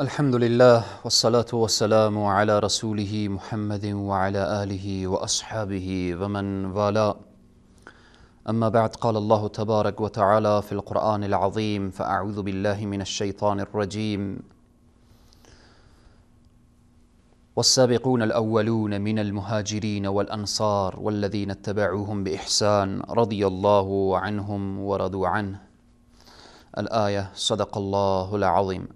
الحمد لله والصلاة والسلام على رسوله محمد وعلى آله وأصحابه ومن والاه أما بعد قال الله تبارك وتعالى في القرآن العظيم فأعوذ بالله من الشيطان الرجيم والسابقون الأولون من المهاجرين والأنصار والذين اتبعوهم بإحسان رضي الله عنهم ورضوا عنه الآية صدق الله العظيم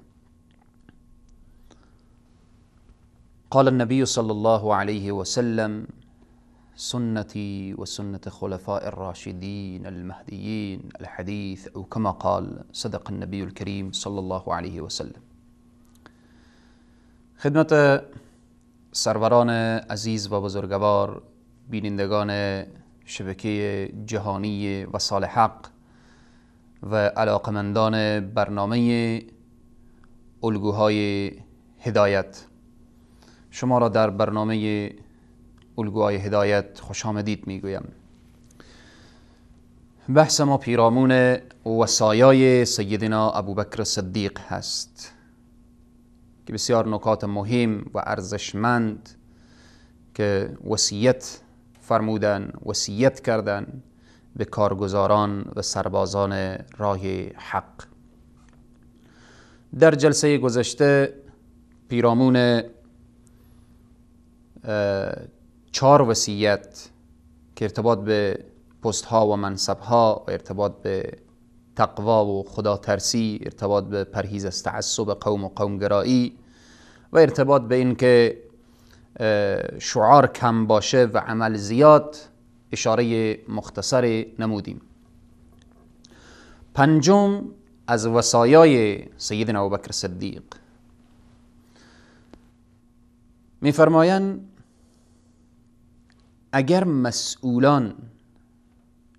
قال النبي صلى الله عليه وسلم سنتي وسنة خلفاء الراشدين المهديين الحديث أو كما قال صدق النبي الكريم صلى الله عليه وسلم خدمة سروران عزيز و بزرگوار بینندگان شبکه جهانی و سال حق و علاقمندان برنامه الگوهای هدایت شما را در برنامه الگوهای هدایت خوش آمدید میگویم بحث ما پیرامون وسایای سیدنا ابوبکر صدیق هست که بسیار نکات مهم و ارزشمند که وصیت فرمودن وصیت کردن به کارگزاران و سربازان راه حق در جلسه گذشته پیرامون چهار وصیت که ارتباط به پست ها و منصب ها و ارتباط به تقوا و خدا ترسی ارتباط به پرهیز از تعصب قوم و گرایی و ارتباط به اینکه شعار کم باشه و عمل زیاد اشاره مختصر نمودیم پنجم از وصایای سیدنا ابوبکر صدیق میفرمایند اگر مسئولان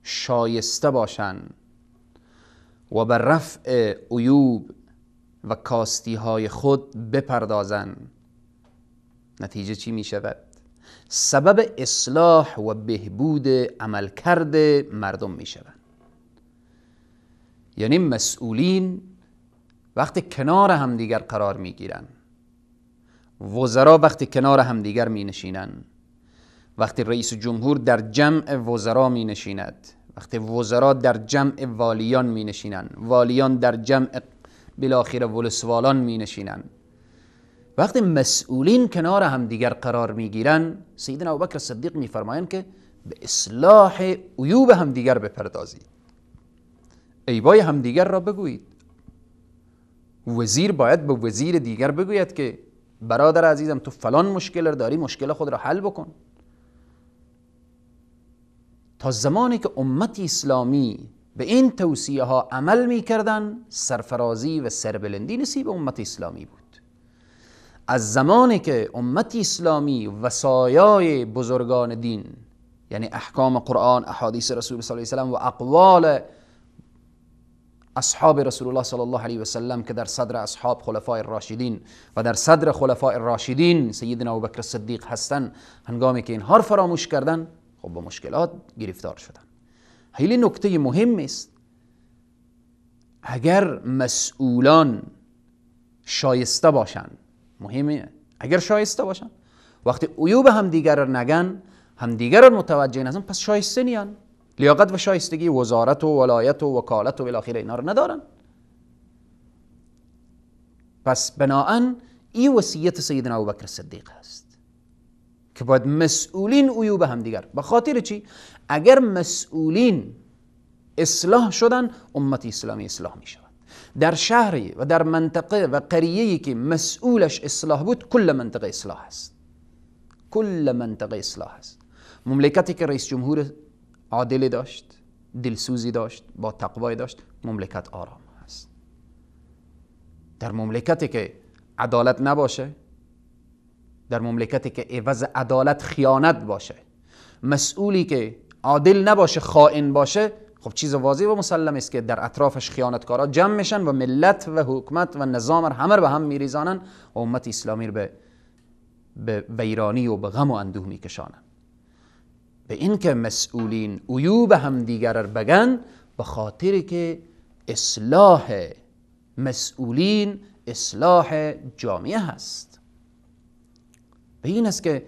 شایسته باشند و به رفع عیوب و کاستی های خود بپردازند نتیجه چی می شود؟ سبب اصلاح و بهبود عملکرد مردم می شود. یعنی مسئولین وقتی کنار همدیگر قرار می گیرند وزرا وقتی کنار همدیگر می نشینند وقتی رئیس جمهور در جمع وزرا می نشیند وقتی وزرا در جمع والیان می نشینند والیان در جمع بالاخره ولسوالان می نشینند وقتی مسئولین کنار دیگر قرار می گیرند سیدنا ابوبکر صدیق میفرمایند که به اصلاح عیوب همدیگر بپردازید ایبای همدیگر را بگویید وزیر باید به وزیر دیگر بگوید که برادر عزیزم تو فلان مشکل رو داری مشکل خود را حل بکن تا زمانی که امت اسلامی به این توصیه ها عمل می کردن سرفرازی و سربلندی نصیب امت اسلامی بود از زمانی که امت اسلامی وسایای بزرگان دین یعنی احکام قرآن احادیث رسول صلی الله علیه و و اقوال اصحاب رسول الله صلی الله علیه و سلم که در صدر اصحاب خلفای راشدین و در صدر خلفای راشدین سیدنا بکر صدیق هستند هنگامی که اینها فراموش کردن خب به مشکلات گرفتار شدن خیلی نکته مهم است اگر مسئولان شایسته باشند مهمه اگر شایسته باشند وقتی عیوب هم دیگر را نگن هم دیگر متوجه نزن پس شایسته نیان لیاقت و شایستگی وزارت و ولایت و وکالت و بالاخره اینا رو ندارن پس بناهن این وصیت سیدنا ابوبکر صدیق هست که باید مسئولین به همدیگر به خاطر چی اگر مسئولین اصلاح شدن امت اسلامی اصلاح می شود در شهری و در منطقه و قریهی که مسئولش اصلاح بود کل منطقه اصلاح است کل منطقه اصلاح است مملکتی که رئیس جمهور عادلی داشت دلسوزی داشت با تقوای داشت مملکت آرام هست در مملکتی که عدالت نباشه در مملکتی که عوض عدالت خیانت باشه مسئولی که عادل نباشه خائن باشه خب چیز واضح و مسلم است که در اطرافش خیانتکارا جمع میشن و ملت و حکمت و نظام را همه به هم میریزانن و امت اسلامی رو به ویرانی و به غم و اندوه میکشانن به اینکه مسئولین عیوب هم دیگر بگن به خاطر که اصلاح مسئولین اصلاح جامعه هست به این است که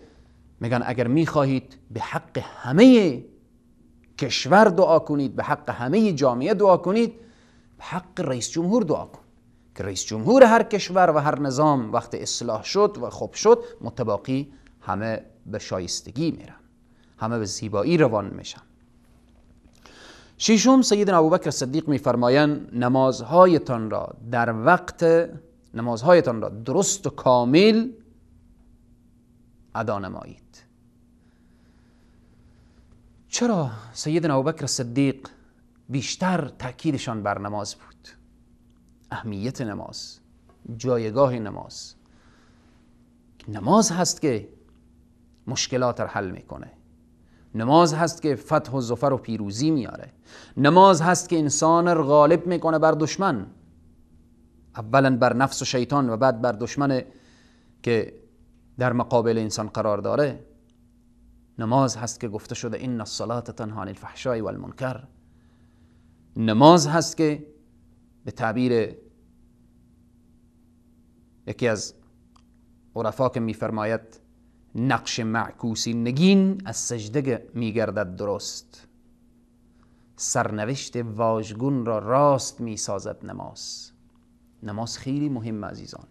میگن اگر میخواهید به حق همه کشور دعا کنید به حق همه جامعه دعا کنید به حق رئیس جمهور دعا کن که رئیس جمهور هر کشور و هر نظام وقت اصلاح شد و خوب شد متباقی همه به شایستگی میرن همه به زیبایی روان میشن ششم سیدنا ابوبکر صدیق میفرمایند نمازهایتان را در وقت نمازهایتان را درست و کامل ادا نمایید چرا سیدنا ابوبکر صدیق بیشتر تاکیدشان بر نماز بود اهمیت نماز جایگاه نماز نماز هست که مشکلات را حل میکنه نماز هست که فتح و زفر و پیروزی میاره نماز هست که انسان را غالب میکنه بر دشمن اولا بر نفس و شیطان و بعد بر دشمن که در مقابل انسان قرار داره نماز هست که گفته شده این الصلاه تنها عن الفحشاء والمنکر. نماز هست که به تعبیر یکی از عرفا که میفرماید نقش معکوسی نگین از سجده میگردد درست سرنوشت واژگون را راست میسازد نماز نماز خیلی مهم عزیزان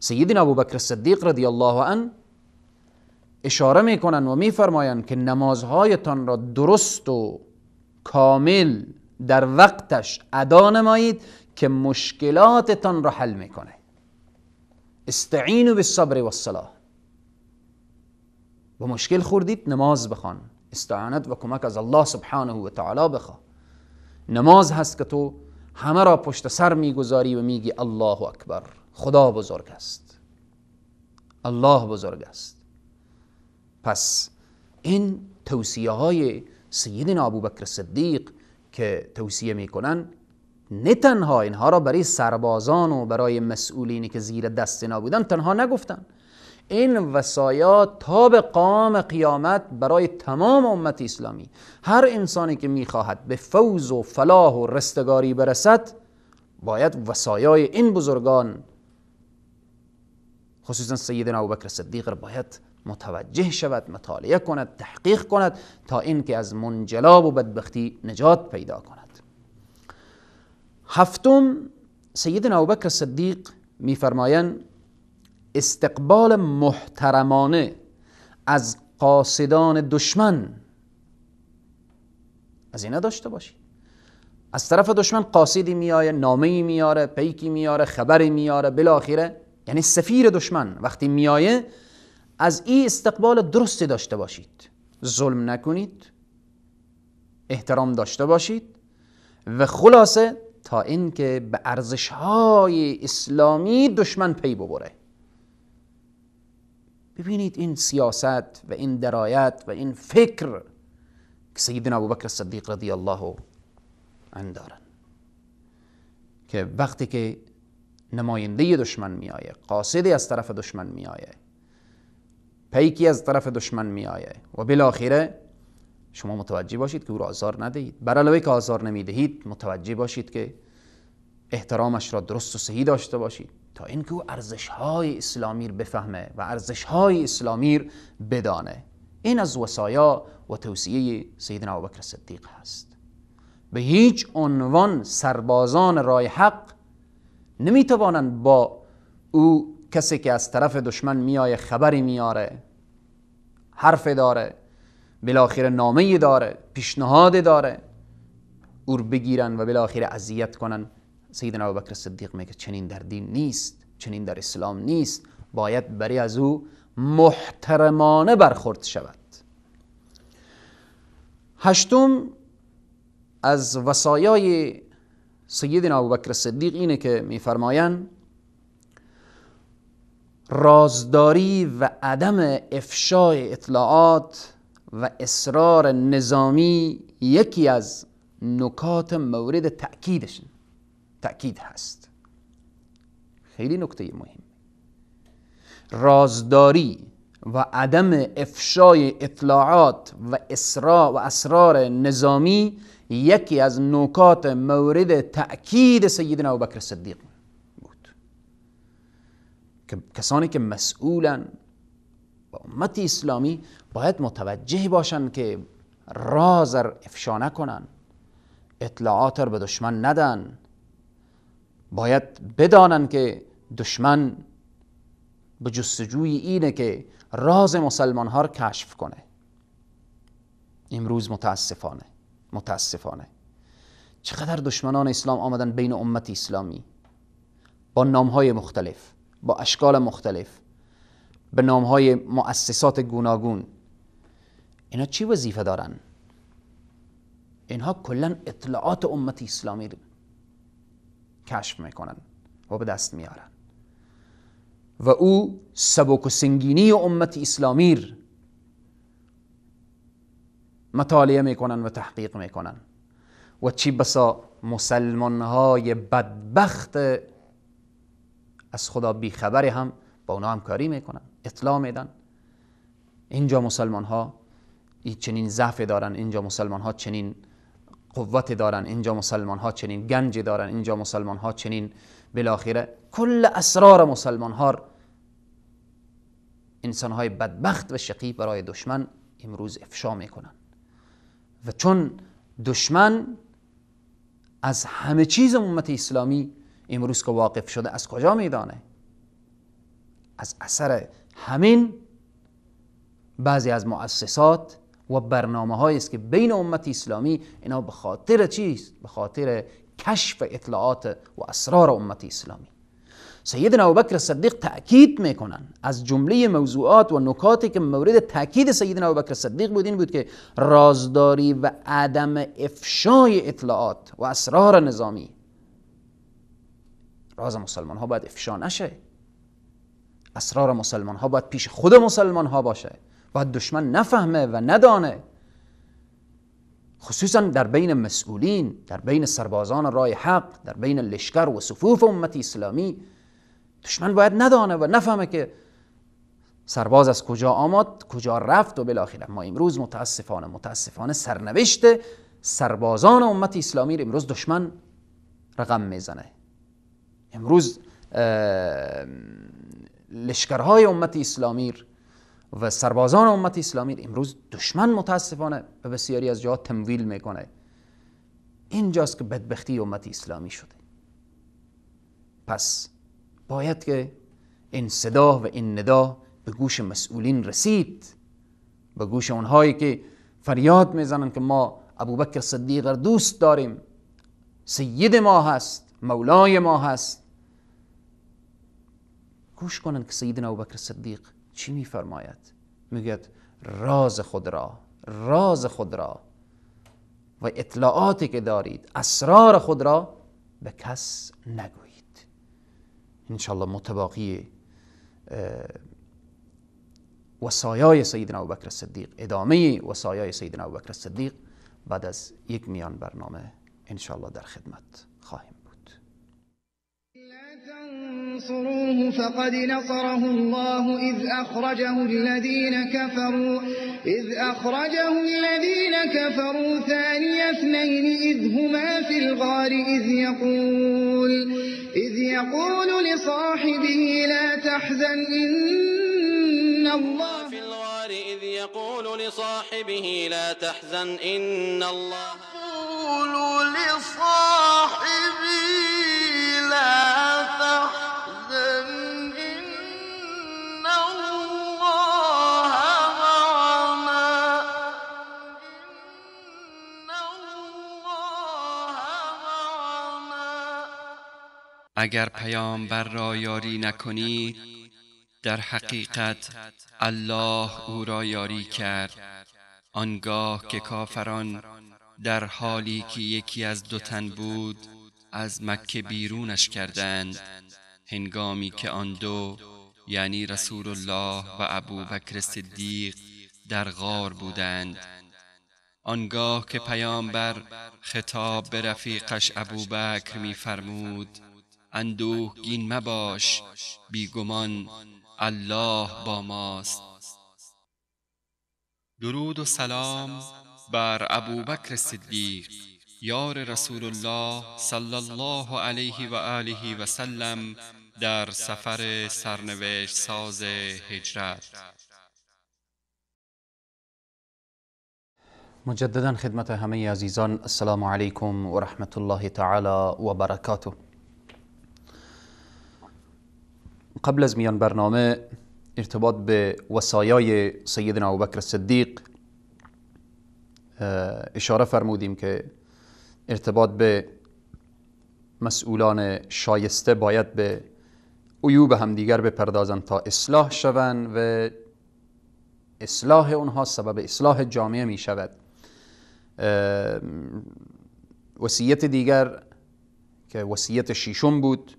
سیدنا ابوبکر صدیق رضی الله عنه اشاره میکنن و میفرمایند که نمازهایتان را درست و کامل در وقتش ادا نمایید که مشکلاتتان را حل میکنه استعینوا بالصبر والصلاه با مشکل خوردید نماز بخوان استعانت و کمک از الله سبحانه و تعالی بخوا نماز هست که تو همه را پشت سر میگذاری و میگی الله اکبر خدا بزرگ است الله بزرگ است پس این توصیه های سیدنا ابوبکر صدیق که توصیه میکنن نه تنها اینها را برای سربازان و برای مسئولینی که زیر دست اینا بودن تنها نگفتن این وصایا تا به قام قیامت برای تمام امت اسلامی هر انسانی که میخواهد به فوز و فلاح و رستگاری برسد باید وصایای این بزرگان خصوصا سیدنا ابوبکر صدیق را باید متوجه شود مطالعه کند تحقیق کند تا اینکه از منجلاب و بدبختی نجات پیدا کند هفتم سیدنا ابوبکر صدیق میفرمایند استقبال محترمانه از قاصدان دشمن از اینا داشته باشی از طرف دشمن قاصدی میاره نامه میاره پیکی میاره خبری میاره بالاخره یعنی سفیر دشمن وقتی میایه از این استقبال درستی داشته باشید ظلم نکنید احترام داشته باشید و خلاصه تا اینکه به ارزش های اسلامی دشمن پی ببره ببینید این سیاست و این درایت و این فکر که سیدنا ابوبکر صدیق رضی الله عنه دارن که وقتی که نماینده دشمن آیه قاصدی از طرف دشمن آیه پیکی از طرف دشمن آیه و بالاخره شما متوجه باشید که او را آزار ندهید بر علاوه که آزار نمیدهید متوجه باشید که احترامش را درست و صحیح داشته باشید تا اینکه او ارزش های اسلامی بفهمه و ارزش های اسلامی بدانه این از وسایا و توصیه سیدنا ابوبکر صدیق هست به هیچ عنوان سربازان رای حق نمیتوانند با او کسی که از طرف دشمن میای خبری میاره حرف داره بالاخره نامه داره پیشنهاد داره او بگیرن و بالاخره اذیت کنن سیدنا ابوبکر صدیق میگه چنین در دین نیست چنین در اسلام نیست باید بری از او محترمانه برخورد شود هشتم از وصایای سیدنا بکر صدیق اینه که میفرمایند رازداری و عدم افشای اطلاعات و اصرار نظامی یکی از نکات مورد تأکیدشن تأکید هست خیلی نکته مهم رازداری و عدم افشای اطلاعات و اسرا و اسرار نظامی یکی از نکات مورد تأکید سیدنا ابوبکر صدیق بود کسانی که مسئولن و امت اسلامی باید متوجه باشند که راز افشا نکنن اطلاعات را به دشمن ندن باید بدانند که دشمن به جستجوی اینه که راز مسلمان ها کشف کنه امروز متاسفانه متاسفانه چقدر دشمنان اسلام آمدن بین امت اسلامی با های مختلف با اشکال مختلف به های مؤسسات گوناگون اینا چی وظیفه دارن اینها کلا اطلاعات امت اسلامی رو کشف میکنن و به دست میارن و او سبک و سنگینی امت اسلامی مطالعه میکنن و تحقیق میکنن و چی بسا مسلمان های بدبخت از خدا بیخبر هم با اونا همکاری میکنن اطلاع میدن اینجا مسلمان ها ای چنین ضعف دارن اینجا مسلمان ها چنین قوت دارن اینجا مسلمان ها چنین گنج دارن اینجا مسلمان ها چنین بالاخره کل اسرار مسلمان ها انسان های بدبخت و شقی برای دشمن امروز افشا میکنن و چون دشمن از همه چیز امت اسلامی امروز که واقف شده از کجا میدانه از اثر همین بعضی از مؤسسات و برنامه است که بین امت اسلامی اینا به خاطر چیست به خاطر کشف اطلاعات و اسرار امت اسلامی سیدنا ابوبکر صدیق تأکید میکنن از جمله موضوعات و نکاتی که مورد تأکید سیدنا ابوبکر صدیق بود این بود که رازداری و عدم افشای اطلاعات و اسرار نظامی راز مسلمان ها باید افشا نشه اسرار مسلمان ها باید پیش خود مسلمان ها باشه باید دشمن نفهمه و ندانه خصوصا در بین مسئولین در بین سربازان رای حق در بین لشکر و صفوف امت اسلامی دشمن باید ندانه و نفهمه که سرباز از کجا آمد کجا رفت و بالاخره ما امروز متاسفانه متاسفانه سرنوشت سربازان امت اسلامی رو امروز دشمن رقم میزنه امروز لشکرهای امت اسلامی و سربازان امت اسلامی امروز دشمن متاسفانه به بسیاری از جاها تمویل میکنه اینجاست که بدبختی امت اسلامی شده پس باید که این صدا و این ندا به گوش مسئولین رسید به گوش اونهایی که فریاد میزنن که ما ابوبکر صدیق را دوست داریم سید ما هست مولای ما هست گوش کنن که سیدنا ابوبکر صدیق چی میفرماید میگوید راز خود را راز خود را و اطلاعاتی که دارید اسرار خود را به کس نگویید انشالله متباقی وصایای سیدنا ابوبکر صدیق ادامه وصایای سیدنا ابوبکر صدیق بعد از یک میان برنامه انشالله در خدمت ينصروه فقد نصره الله إذ أخرجه الذين كفروا إذ أخرجه الذين كفروا ثاني اثنين إذ هما في الغار إذ يقول إذ يقول لصاحبه لا تحزن إن الله في الغار إذ يقول لصاحبه لا تحزن إن الله يقول لصاحبه اگر بر را یاری نکنید در حقیقت الله او را یاری کرد آنگاه که کافران در حالی که یکی از دو تن بود از مکه بیرونش کردند هنگامی که آن دو یعنی رسول الله و ابو بکر صدیق در غار بودند آنگاه که پیامبر خطاب به رفیقش می میفرمود اندوهگین مباش بیگمان الله با ماست درود و سلام بر ابوبکر صدیق یار رسول الله صلی الله علیه و آله و سلم در سفر سرنوشت ساز هجرت مجددا خدمت همه عزیزان السلام علیکم و رحمت الله تعالی و برکاته قبل از میان برنامه ارتباط به وسایای سیدنا ابوبکر صدیق اشاره فرمودیم که ارتباط به مسئولان شایسته باید به عیوب همدیگر بپردازند تا اصلاح شوند و اصلاح اونها سبب اصلاح جامعه می شود وصیت دیگر که وصیت شیشون بود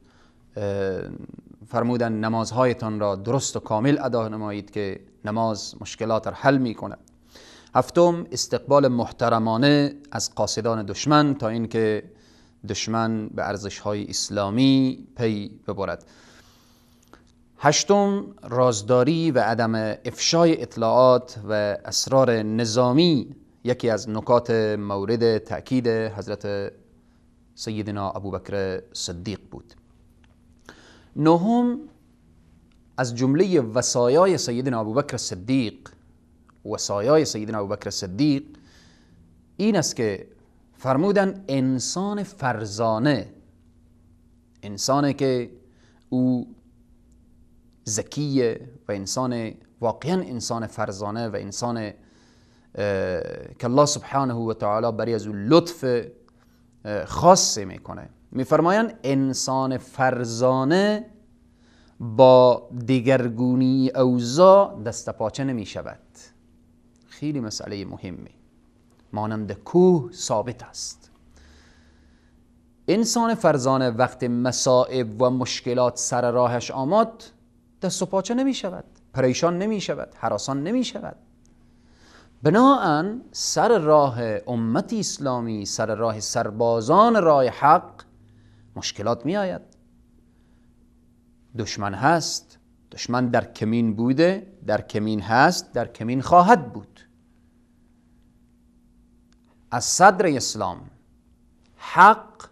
فرمودن نمازهایتان را درست و کامل ادا نمایید که نماز مشکلات را حل می کند هفتم استقبال محترمانه از قاصدان دشمن تا اینکه دشمن به ارزش های اسلامی پی ببرد هشتم رازداری و عدم افشای اطلاعات و اسرار نظامی یکی از نکات مورد تأکید حضرت سیدنا ابوبکر صدیق بود نهم از جمله وصایای سیدنا ابوبکر صدیق وصایای سیدنا ابوبکر صدیق این است که فرمودن انسان فرزانه انسانی که او ذکیه و انسان واقعا انسان فرزانه و انسان که الله سبحانه و تعالی برای از لطف خاصی میکنه میفرمایند انسان فرزانه با دیگرگونی اوزا دست پاچه نمی شود خیلی مسئله مهمی مانند کوه ثابت است انسان فرزانه وقت مصائب و مشکلات سر راهش آمد دست پاچه نمی شود پریشان نمی شود حراسان نمی شود بناهن سر راه امت اسلامی سر راه سربازان راه حق مشکلات می آید دشمن هست دشمن در کمین بوده در کمین هست در کمین خواهد بود از صدر اسلام حق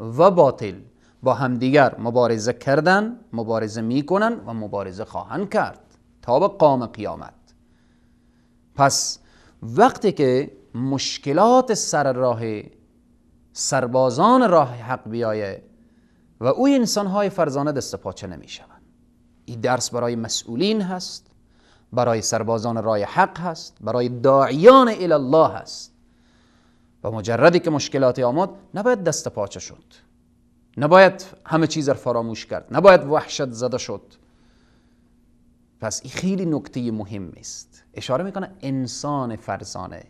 و باطل با همدیگر مبارزه کردن مبارزه کنن و مبارزه خواهند کرد تا به قام قیامت پس وقتی که مشکلات سر راه سربازان راه حق بیایه و او های فرزانه دست پاچه نمی شوند این درس برای مسئولین هست برای سربازان راه حق هست برای داعیان الی الله هست و مجردی که مشکلاتی آمد نباید دست پاچه شد نباید همه چیز را فراموش کرد نباید وحشت زده شد پس این خیلی نکته مهم است اشاره میکنه انسان فرزانه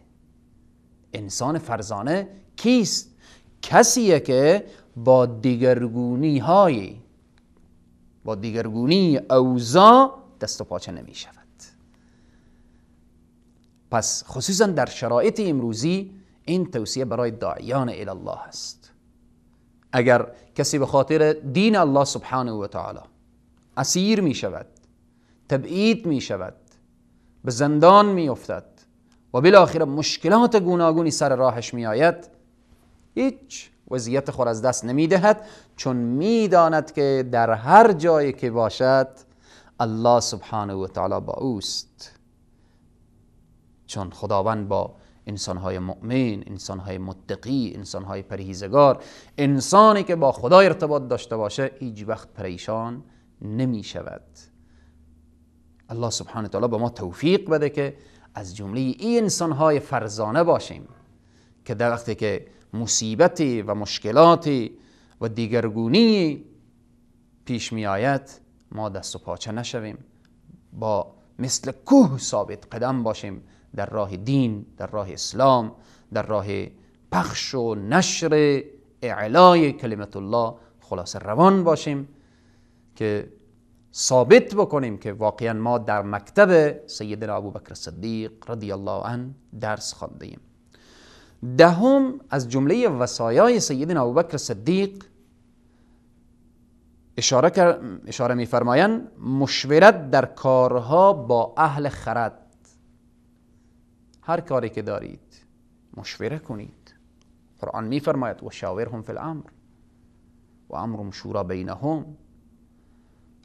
انسان فرزانه کیست کسیه که با دیگرگونی های با دیگرگونی اوزا دست و پاچه نمی شود پس خصوصا در شرایط امروزی این توصیه برای داعیان الله است اگر کسی به خاطر دین الله سبحانه و تعالی اسیر می شود تبعید می شود به زندان می افتد و بالاخره مشکلات گوناگونی سر راهش می آید هیچ وضعیت خود از دست نمیدهد چون میداند که در هر جایی که باشد الله سبحانه و تعالی با اوست چون خداوند با انسانهای مؤمن، انسانهای متقی، انسانهای پرهیزگار انسانی که با خدا ارتباط داشته باشه هیچ وقت پریشان نمی شود الله سبحانه و تعالی به ما توفیق بده که از جمله این انسانهای فرزانه باشیم که در وقتی که مصیبتی و مشکلاتی و دیگرگونی پیش می آید ما دست و پاچه نشویم با مثل کوه ثابت قدم باشیم در راه دین در راه اسلام در راه پخش و نشر اعلای کلمت الله خلاص روان باشیم که ثابت بکنیم که واقعا ما در مکتب سیدنا ابوبکر صدیق رضی الله عنه درس خواندیم دهم از جمله وصایای سیدنا ابوبکر صدیق اشاره, کر... اشاره میفرمایند مشورت در کارها با اهل خرد هر کاری که دارید مشوره کنید قرآن میفرماید و شاورهم فی الامر و امرهم شورا بینهم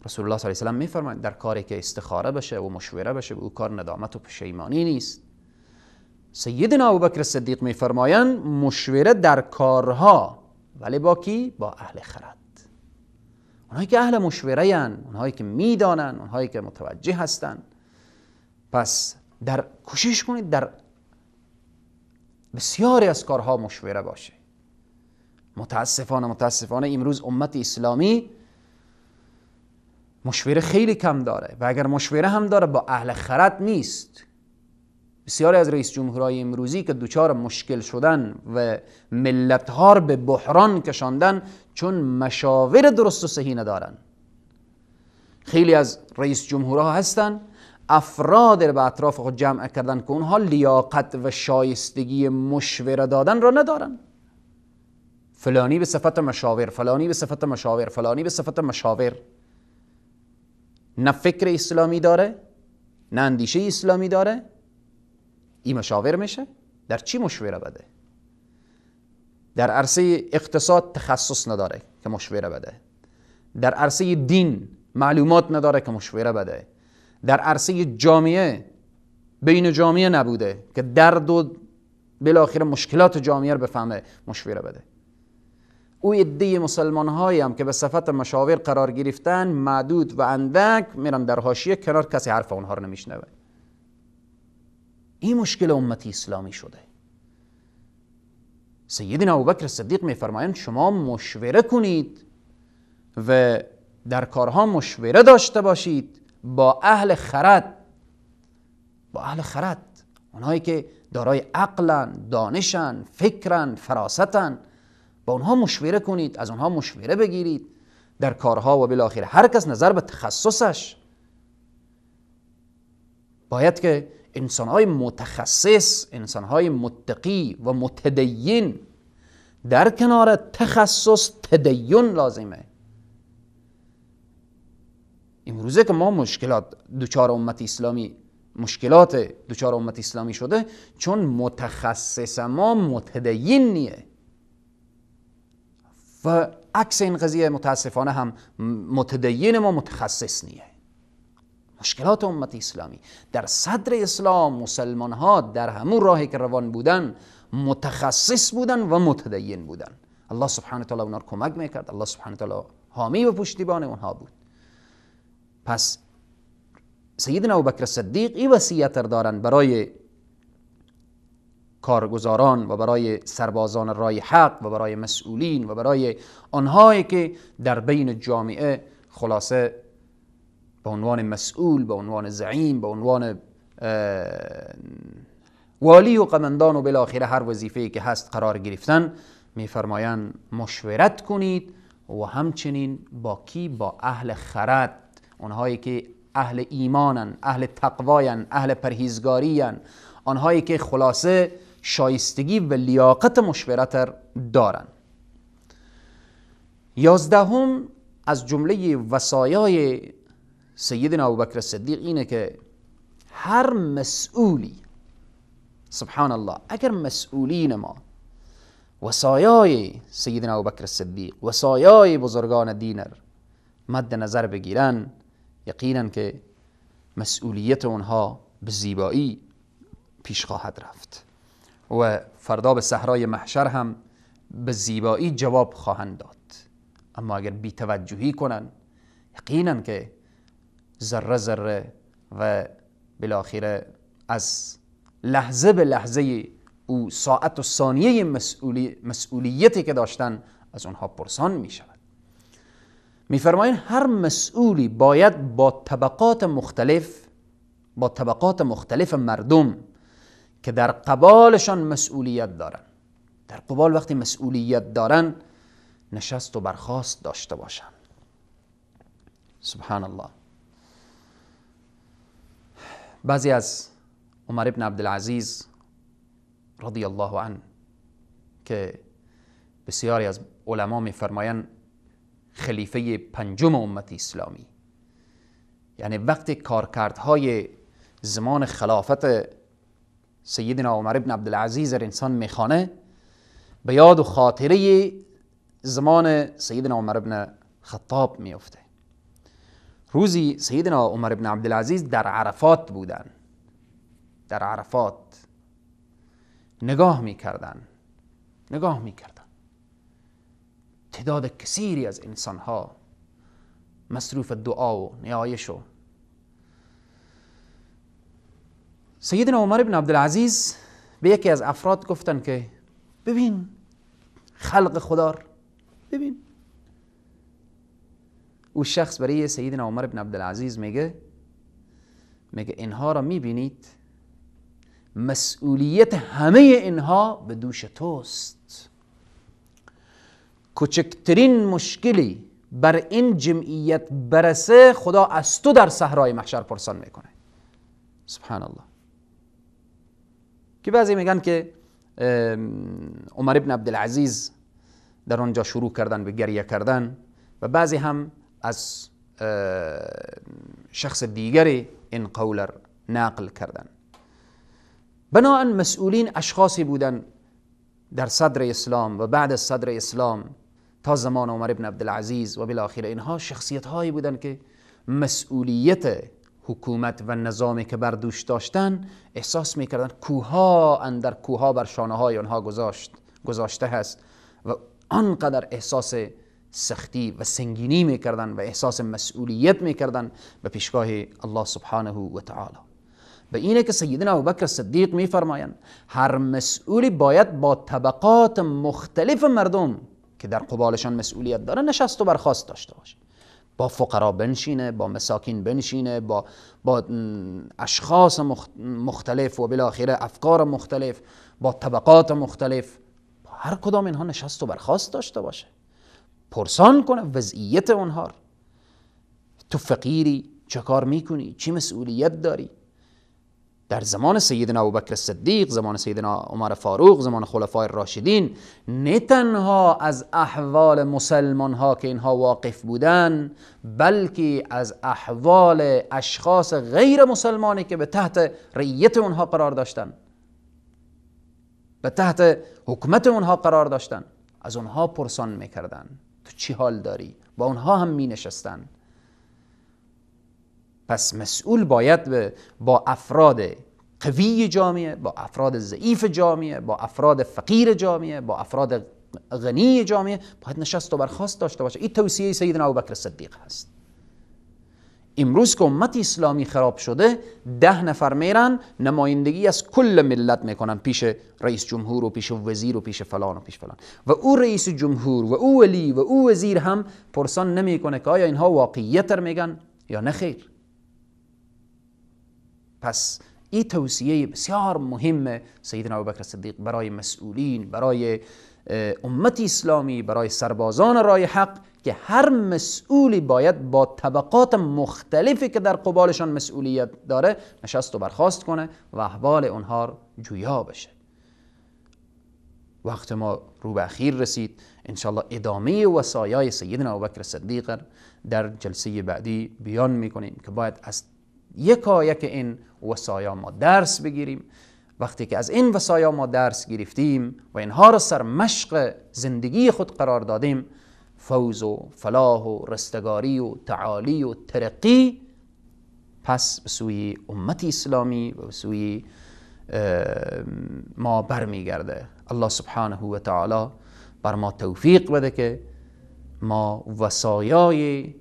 رسول الله صلی الله علیه و می‌فرماید در کاری که استخاره بشه و مشوره بشه به او کار ندامت و پشیمانی نیست سیدنا ابوبکر صدیق میفرمایند مشوره در کارها ولی با کی با اهل خرد اونهایی که اهل مشوره هن، اونهایی که میدانن اونهایی که متوجه هستند پس در کوشش کنید در بسیاری از کارها مشوره باشه متاسفانه متاسفانه امروز امت اسلامی مشوره خیلی کم داره و اگر مشوره هم داره با اهل خرد نیست بسیاری از رئیس جمهورهای امروزی که دوچار مشکل شدن و ملتها به بحران کشاندن چون مشاور درست و صحیح ندارن خیلی از رئیس جمهورها هستند، افراد به اطراف خود جمع کردن که اونها لیاقت و شایستگی مشوره دادن را ندارن فلانی به صفت مشاور فلانی به صفت مشاور فلانی به صفت مشاور نه فکر اسلامی داره نه اندیشه اسلامی داره این مشاور میشه در چی مشوره بده در عرصه اقتصاد تخصص نداره که مشوره بده در عرصه دین معلومات نداره که مشوره بده در عرصه جامعه بین جامعه نبوده که درد و بالاخره مشکلات جامعه رو بفهمه مشوره بده او عده مسلمان هایی هم که به صفت مشاور قرار گرفتن معدود و اندک میرن در حاشیه کنار کسی حرف اونها رو نمیشنوه این مشکل امتی اسلامی شده سیدنا ابوبکر صدیق میفرمایند شما مشوره کنید و در کارها مشوره داشته باشید با اهل خرد با اهل خرد اونایی که دارای عقلن دانشن فکرن فراستن با اونها مشوره کنید از اونها مشوره بگیرید در کارها و بالاخره هر کس نظر به تخصصش باید که انسانهای متخصص انسانهای متقی و متدین در کنار تخصص تدین لازمه امروزه که ما مشکلات دوچار امت اسلامی مشکلات دوچار امت اسلامی شده چون متخصص ما متدین نیه و عکس این قضیه متاسفانه هم متدین ما متخصص نیه مشکلات امت اسلامی در صدر اسلام مسلمان ها در همون راهی که روان بودن متخصص بودن و متدین بودن الله سبحانه تعالی اونا کمک میکرد الله سبحانه تعالی حامی و پشتیبان اونها بود پس سیدنا ابوبکر صدیق ای وسیعت دارن برای کارگزاران و برای سربازان رای حق و برای مسئولین و برای آنهایی که در بین جامعه خلاصه به عنوان مسئول به عنوان زعیم به عنوان والی و قمندان و بالاخره هر وظیفه که هست قرار گرفتن میفرمایند مشورت کنید و همچنین با کی با اهل خرد اونهایی که اهل ایمانن اهل تقواین اهل پرهیزگاریان آنهایی که خلاصه شایستگی و لیاقت مشورت دارند یازدهم از جمله وصایای سیدنا ابوبکر صدیق اینه که هر مسئولی سبحان الله اگر مسئولین ما وصایای سیدنا ابوبکر صدیق وصایای بزرگان دینر مد نظر بگیرن یقینا که مسئولیت اونها به زیبایی پیش خواهد رفت و فردا به صحرای محشر هم به زیبایی جواب خواهند داد اما اگر توجهی کنن یقینا که ذره ذره و بالاخره از لحظه به لحظه او ساعت و ثانیه مسئولی مسئولیتی که داشتن از اونها پرسان می شود می هر مسئولی باید با طبقات مختلف با طبقات مختلف مردم که در قبالشان مسئولیت دارن در قبال وقتی مسئولیت دارن نشست و برخواست داشته باشن سبحان الله بعضی از عمر ابن عبدالعزیز رضی الله عنه که بسیاری از علما میفرمایند خلیفه پنجم امت اسلامی یعنی وقتی کارکردهای زمان خلافت سیدنا عمر ابن عبدالعزیز را انسان میخانه به یاد و خاطره زمان سیدنا عمر ابن خطاب میفته روزی سیدنا عمر ابن عبدالعزیز در عرفات بودن در عرفات نگاه میکردن نگاه میکردن تعداد کسیری از انسانها مصروف دعا و نیایش و سیدنا عمر ابن عبدالعزیز به یکی از افراد گفتن که ببین خلق خدا ببین او شخص برای سیدنا عمر بن عبدالعزیز میگه میگه اینها را میبینید مسئولیت همه اینها به دوش توست کوچکترین مشکلی بر این جمعیت برسه خدا از تو در صحرای محشر پرسان میکنه سبحان الله که بعضی میگن که عمر ابن عبدالعزیز در آنجا شروع کردن به گریه کردن و بعضی هم از شخص دیگری این قول را نقل کردن بناهن مسئولین اشخاصی بودن در صدر اسلام و بعد از صدر اسلام تا زمان عمر ابن عبدالعزیز و بالاخره اینها شخصیت هایی بودند که مسئولیت حکومت و نظامی که بر دوش داشتن احساس میکردن کوها اندر کوها بر شانه های آنها گذاشت گذاشته هست و آنقدر احساس سختی و سنگینی میکردن و احساس مسئولیت میکردن به پیشگاه الله سبحانه و تعالی به اینه که سیدنا بکر صدیق میفرمایند هر مسئولی باید با طبقات مختلف مردم که در قبالشان مسئولیت داره نشست و برخواست داشته باشه با فقرا بنشینه با مساکین بنشینه با, با اشخاص مختلف و بالاخره افکار مختلف با طبقات مختلف با هر کدام اینها نشست و برخواست داشته باشه پرسان کنه وضعیت اونها تو فقیری چه کار میکنی چی مسئولیت داری در زمان سیدنا ابوبکر صدیق زمان سیدنا عمر فاروق زمان خلفای راشدین نه تنها از احوال مسلمان ها که اینها واقف بودن بلکه از احوال اشخاص غیر مسلمانی که به تحت رئیت اونها قرار داشتن به تحت حکمت اونها قرار داشتن از اونها پرسان میکردن تو چی حال داری با اونها هم می نشستن پس مسئول باید به با افراد قوی جامعه با افراد ضعیف جامعه با افراد فقیر جامعه با افراد غنی جامعه باید نشست و برخواست داشته باشه این توصیه سیدنا ابوبکر صدیق هست امروز که امت اسلامی خراب شده ده نفر میرن نمایندگی از کل ملت میکنن پیش رئیس جمهور و پیش وزیر و پیش فلان و پیش فلان و او رئیس جمهور و او ولی و او وزیر هم پرسان نمیکنه که آیا اینها واقعیت میگن یا نه خیر پس این توصیه بسیار مهم سیدنا ابوبکر صدیق برای مسئولین برای امت اسلامی برای سربازان رای حق که هر مسئولی باید با طبقات مختلفی که در قبالشان مسئولیت داره نشست و برخواست کنه و احوال اونها جویا بشه وقت ما رو به اخیر رسید انشالله ادامه وسایای سیدنا ابوبکر صدیق در جلسه بعدی بیان میکنیم که باید از یکایک این وسایا ما درس بگیریم وقتی که از این وسایا ما درس گرفتیم و اینها را سر مشق زندگی خود قرار دادیم فوز و فلاح و رستگاری و تعالی و ترقی پس به سوی امت اسلامی و به سوی ما برمیگرده الله سبحانه و تعالی بر ما توفیق بده که ما وسایای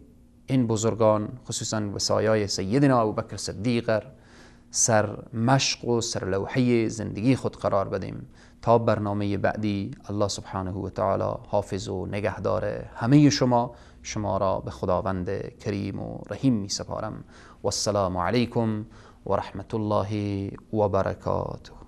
این بزرگان خصوصا وسایای سیدنا ابوبکر صدیق سر مشق و سر لوحی زندگی خود قرار بدیم تا برنامه بعدی الله سبحانه و تعالی حافظ و نگهدار همه شما شما را به خداوند کریم و رحیم می سپارم و السلام علیکم و رحمت الله و برکاته